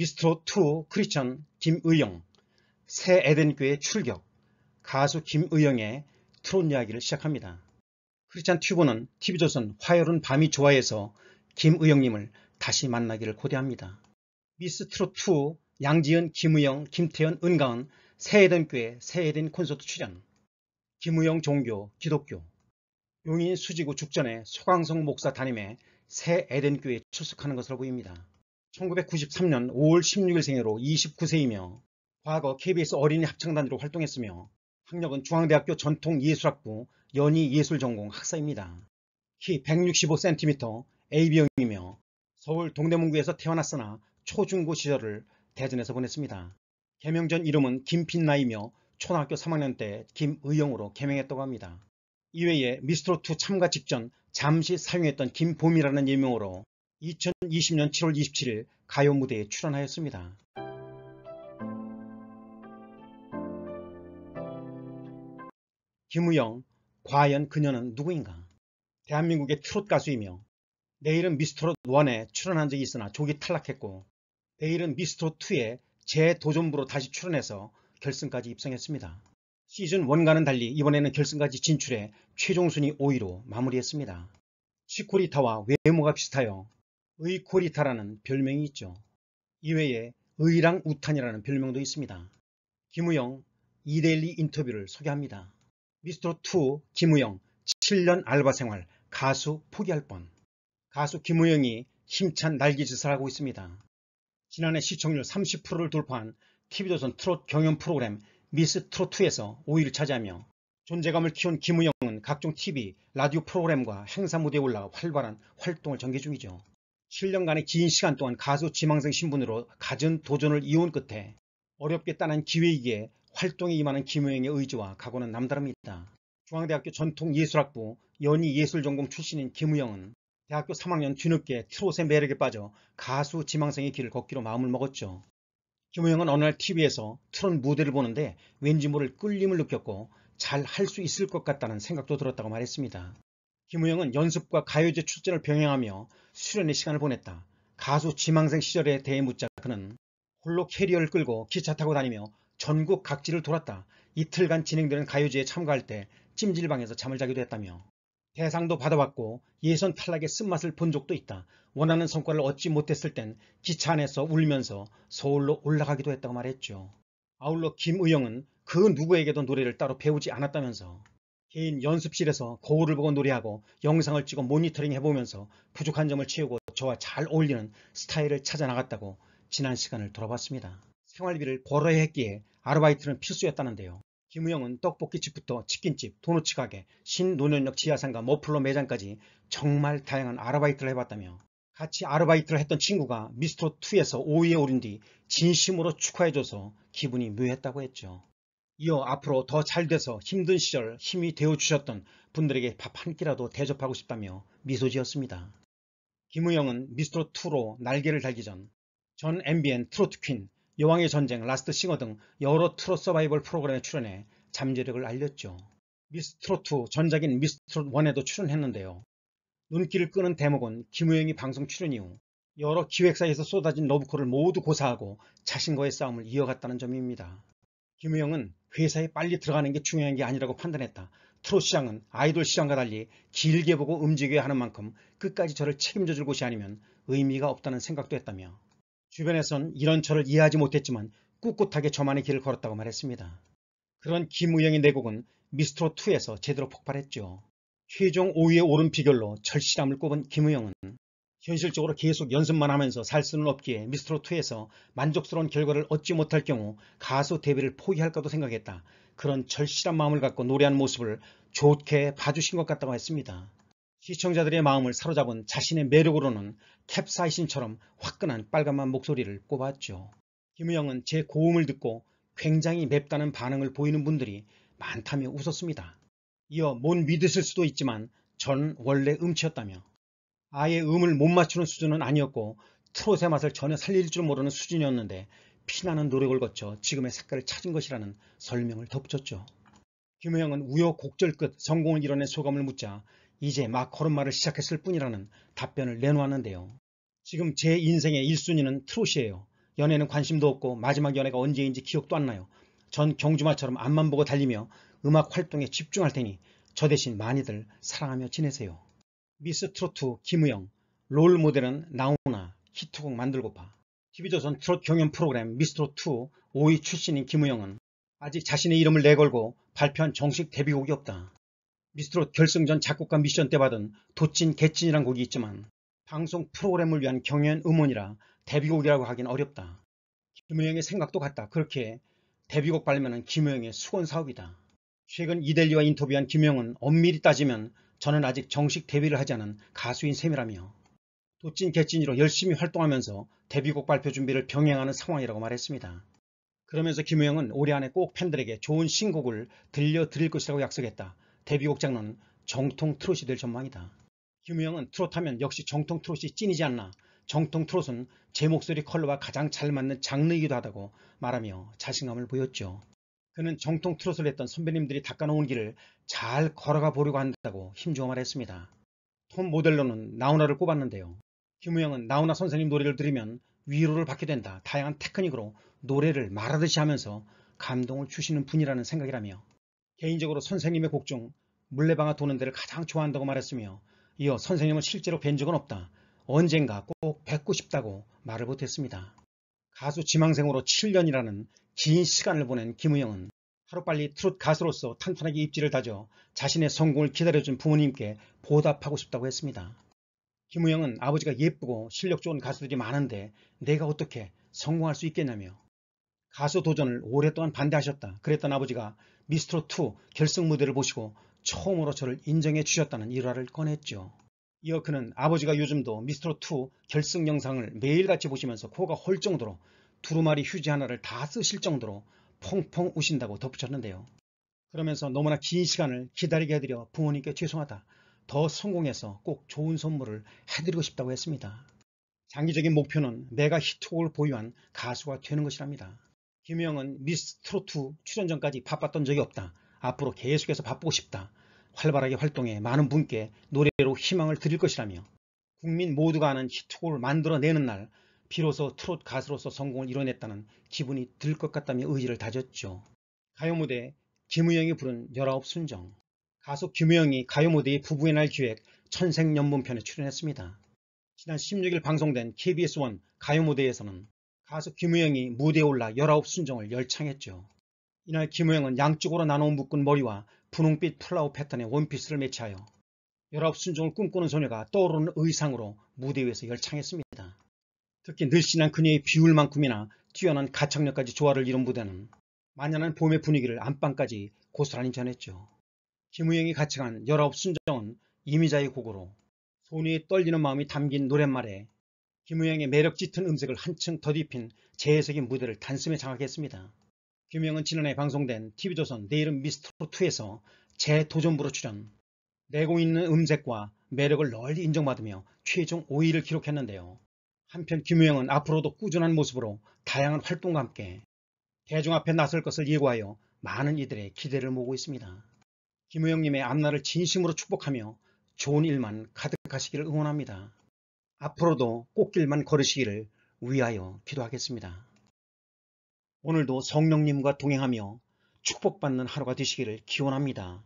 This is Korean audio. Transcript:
미스트롯2 크리스천 김의영 새에덴교의 출격 가수 김의영의 트롯 이야기를 시작합니다. 크리스천 튜브는 TV조선 화요일은 밤이 좋아해서 김의영님을 다시 만나기를 고대합니다. 미스트롯2 양지은, 김의영, 김태현, 은가은 새에덴교의 새에덴 콘서트 출연 김의영 종교, 기독교 용인 수지구 죽전의 소강성 목사 담임에새에덴교에 출석하는 것으로 보입니다. 1993년 5월 16일 생으로 29세이며 과거 KBS 어린이 합창단으로 활동했으며 학력은 중앙대학교 전통예술학부 연희예술전공 학사입니다. 키 165cm AB형이며 서울 동대문구에서 태어났으나 초중고 시절을 대전에서 보냈습니다. 개명 전 이름은 김핀나이며 초등학교 3학년 때 김의영으로 개명했다고 합니다. 이외에 미스트롯2 참가 직전 잠시 사용했던 김봄이라는 예명으로 2020년 7월 27일 가요 무대에 출연하였습니다. 김우영, 과연 그녀는 누구인가? 대한민국의 트롯 가수이며 내일은 미스트롯 1에 출연한 적이 있으나 조기 탈락했고 내일은 미스트롯 2에 재도전부로 다시 출연해서 결승까지 입성했습니다. 시즌 1과는 달리 이번에는 결승까지 진출해 최종순위 5위로 마무리했습니다. 시코리타와 외모가 비슷하여 의코리타라는 별명이 있죠. 이외에 의랑 우탄이라는 별명도 있습니다. 김우영 이데일리 인터뷰를 소개합니다. 미스터2 김우영 7년 알바생활 가수 포기할 뻔 가수 김우영이 힘찬 날개짓을 하고 있습니다. 지난해 시청률 30%를 돌파한 TV조선 트롯 경연 프로그램 미스 트롯2에서 5위를 차지하며 존재감을 키운 김우영은 각종 TV, 라디오 프로그램과 행사 무대에 올라 활발한 활동을 전개 중이죠. 7년간의 긴 시간 동안 가수 지망생 신분으로 가진 도전을 이혼 끝에 어렵게 따낸 기회이기에 활동에 임하는 김우영의 의지와 각오는 남다릅니다. 중앙대학교 전통예술학부 연희예술전공 출신인 김우영은 대학교 3학년 뒤늦게 트롯의 매력에 빠져 가수 지망생의 길을 걷기로 마음을 먹었죠. 김우영은 어느 날 TV에서 트롯 무대를 보는데 왠지 모를 끌림을 느꼈고 잘 할 수 있을 것 같다는 생각도 들었다고 말했습니다. 김우영은 연습과 가요제 출전을 병행하며 수련의 시간을 보냈다. 가수 지망생 시절에 대묻자 해 그는 홀로 캐리어를 끌고 기차 타고 다니며 전국 각지를 돌았다. 이틀간 진행되는 가요제에 참가할 때 찜질방에서 잠을 자기도 했다며 대상도 받아왔고 예선 탈락의 쓴맛을 본 적도 있다. 원하는 성과를 얻지 못했을 땐 기차 안에서 울면서 서울로 올라가기도 했다고 말했죠. 아울러 김우영은 그 누구에게도 노래를 따로 배우지 않았다면서 개인 연습실에서 거울을 보고 놀이하고 영상을 찍어 모니터링 해보면서 부족한 점을 채우고 저와 잘 어울리는 스타일을 찾아 나갔다고 지난 시간을 돌아봤습니다. 생활비를 벌어야 했기에 아르바이트는 필수였다는데요. 김우영은 떡볶이집부터 치킨집, 도너츠 가게, 신노년역 지하상가, 머플러 매장까지 정말 다양한 아르바이트를 해봤다며 같이 아르바이트를 했던 친구가 미스터2에서 5위에 오른 뒤 진심으로 축하해줘서 기분이 묘했다고 했죠. 이어 앞으로 더 잘 돼서 힘든 시절 힘이 되어주셨던 분들에게 밥 한 끼라도 대접하고 싶다며 미소 지었습니다. 김우영은 미스트롯2로 날개를 달기 전, 전 MBN 트로트 퀸, 여왕의 전쟁, 라스트 싱어 등 여러 트롯 서바이벌 프로그램에 출연해 잠재력을 알렸죠. 미스트롯2 전작인 미스트롯1에도 출연했는데요. 눈길을 끄는 대목은 김우영이 방송 출연 이후 여러 기획사에서 쏟아진 러브콜을 모두 고사하고 자신과의 싸움을 이어갔다는 점입니다. 김우영은 회사에 빨리 들어가는 게 중요한 게 아니라고 판단했다. 트롯 시장은 아이돌 시장과 달리 길게 보고 움직여야 하는 만큼 끝까지 저를 책임져 줄 곳이 아니면 의미가 없다는 생각도 했다며 주변에선 이런 저를 이해하지 못했지만 꿋꿋하게 저만의 길을 걸었다고 말했습니다. 그런 김우영의 내곡은 미스트롯2에서 제대로 폭발했죠. 최종 5위에 오른 비결로 절실함을 꼽은 김우영은 현실적으로 계속 연습만 하면서 살 수는 없기에 미스트롯2에서 만족스러운 결과를 얻지 못할 경우 가수 데뷔를 포기할까도 생각했다. 그런 절실한 마음을 갖고 노래한 모습을 좋게 봐주신 것 같다고 했습니다. 시청자들의 마음을 사로잡은 자신의 매력으로는 캡사이신처럼 화끈한 빨간맛 목소리를 꼽았죠. 김우영은 제 고음을 듣고 굉장히 맵다는 반응을 보이는 분들이 많다며 웃었습니다. 이어 못 믿으실 수도 있지만 전 원래 음치였다며 아예 음을 못 맞추는 수준은 아니었고 트롯의 맛을 전혀 살릴 줄 모르는 수준이었는데 피나는 노력을 거쳐 지금의 색깔을 찾은 것이라는 설명을 덧붙였죠. 김혜영은 우여곡절 끝 성공을 이뤄낸 소감을 묻자 이제 막 걸음마를 시작했을 뿐이라는 답변을 내놓았는데요. 지금 제 인생의 1순위는 트롯이에요. 연애는 관심도 없고 마지막 연애가 언제인지 기억도 안 나요. 전 경주마처럼 앞만 보고 달리며 음악 활동에 집중할 테니 저 대신 많이들 사랑하며 지내세요. 미스 트로트 김우영, 롤 모델은 나훈아, 히트곡 만들고파. TV조선 트롯 경연 프로그램 미스트롯2 5위 출신인 김우영은 아직 자신의 이름을 내걸고 발표한 정식 데뷔곡이 없다. 미스트롯 결승전 작곡가 미션 때 받은 도찐 개찐이란 곡이 있지만 방송 프로그램을 위한 경연 음원이라 데뷔곡이라고 하긴 어렵다. 김우영의 생각도 같다. 그렇게 데뷔곡 발매는 김우영의 수건 사업이다. 최근 이델리와 인터뷰한 김우영은 엄밀히 따지면 저는 아직 정식 데뷔를 하지 않은 가수인 셈이라며 도찐 개찐이로 열심히 활동하면서 데뷔곡 발표 준비를 병행하는 상황이라고 말했습니다. 그러면서 김우영은 올해 안에 꼭 팬들에게 좋은 신곡을 들려드릴 것이라고 약속했다. 데뷔곡 장르는 정통 트롯이 될 전망이다. 김우영은 트롯하면 역시 정통 트롯이 찐이지 않나. 정통 트롯은 제 목소리 컬러와 가장 잘 맞는 장르이기도 하다고 말하며 자신감을 보였죠. 그는 정통 트롯을 했던 선배님들이 닦아놓은 길을 잘 걸어가 보려고 한다고 힘주어 말했습니다. 톰 모델로는 나훈아를 꼽았는데요. 김우영은 나훈아 선생님 노래를 들으면 위로를 받게 된다. 다양한 테크닉으로 노래를 말하듯이 하면서 감동을 주시는 분이라는 생각이라며 개인적으로 선생님의 곡 중 물레방아 도는 데를 가장 좋아한다고 말했으며 이어 선생님은 실제로 뵌 적은 없다. 언젠가 꼭 뵙고 싶다고 말을 보탰습니다. 가수 지망생으로 7년이라는 긴 시간을 보낸 김우영은 하루빨리 트롯 가수로서 탄탄하게 입지를 다져 자신의 성공을 기다려준 부모님께 보답하고 싶다고 했습니다. 김우영은 아버지가 예쁘고 실력 좋은 가수들이 많은데 내가 어떻게 성공할 수 있겠냐며 가수 도전을 오랫동안 반대하셨다. 그랬던 아버지가 미스터롯2 결승 무대를 보시고 처음으로 저를 인정해 주셨다는 일화를 꺼냈죠. 이어 그는 아버지가 요즘도 미스터롯2 결승 영상을 매일같이 보시면서 코가 홀 정도로 두루마리 휴지 하나를 다 쓰실 정도로 펑펑 우신다고 덧붙였는데요. 그러면서 너무나 긴 시간을 기다리게 해드려 부모님께 죄송하다. 더 성공해서 꼭 좋은 선물을 해드리고 싶다고 했습니다. 장기적인 목표는 내가 히트곡을 보유한 가수가 되는 것이랍니다. 김영은 미스 트로트 출연 전까지 바빴던 적이 없다. 앞으로 계속해서 바쁘고 싶다. 활발하게 활동해 많은 분께 노래로 희망을 드릴 것이라며 국민 모두가 아는 히트곡을 만들어내는 날 비로소 트롯 가수로서 성공을 이뤄냈다는 기분이 들 것 같다며 의지를 다졌죠. 가요 무대 김우영이 부른 19순정 가수 김우영이 가요 무대의 부부의 날 기획 천생연분편에 출연했습니다. 지난 16일 방송된 KBS1 가요 무대에서는 가수 김우영이 무대에 올라 19순정을 열창했죠. 이날 김우영은 양쪽으로 나눠 묶은 머리와 분홍빛 플라워 패턴의 원피스를 매치하여 19순정을 꿈꾸는 소녀가 떠오르는 의상으로 무대 위에서 열창했습니다. 특히 늘씬한 그녀의 비율만큼이나 뛰어난 가창력까지 조화를 이룬 무대는 만연한 봄의 분위기를 안방까지 고스란히 전했죠. 김우영이 가창한 19순정은 이미자의 곡으로 손이 떨리는 마음이 담긴 노랫말에 김우영의 매력 짙은 음색을 한층 더딥힌 재해석인 무대를 단숨에 장악했습니다. 김우영은 지난해 방송된 TV조선 내일은 미스터로2에서 재도전부로 출연, 내공 있는 음색과 매력을 널리 인정받으며 최종 5위를 기록했는데요. 한편 김우영은 앞으로도 꾸준한 모습으로 다양한 활동과 함께 대중 앞에 나설 것을 예고하여 많은 이들의 기대를 모으고 있습니다. 김우영님의 앞날을 진심으로 축복하며 좋은 일만 가득하시기를 응원합니다. 앞으로도 꽃길만 걸으시기를 위하여 기도하겠습니다. 오늘도 성령님과 동행하며 축복받는 하루가 되시기를 기원합니다.